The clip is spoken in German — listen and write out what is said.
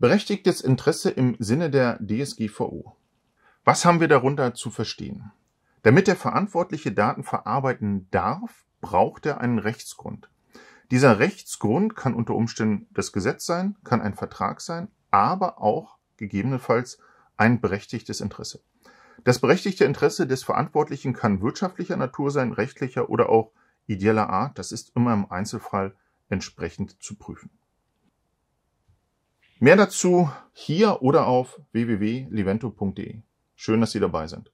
Berechtigtes Interesse im Sinne der DSGVO. Was haben wir darunter zu verstehen? Damit der Verantwortliche Daten verarbeiten darf, braucht er einen Rechtsgrund. Dieser Rechtsgrund kann unter Umständen das Gesetz sein, kann ein Vertrag sein, aber auch gegebenenfalls ein berechtigtes Interesse. Das berechtigte Interesse des Verantwortlichen kann wirtschaftlicher Natur sein, rechtlicher oder auch ideeller Art. Das ist immer im Einzelfall entsprechend zu prüfen. Mehr dazu hier oder auf www.livento.de. Schön, dass Sie dabei sind.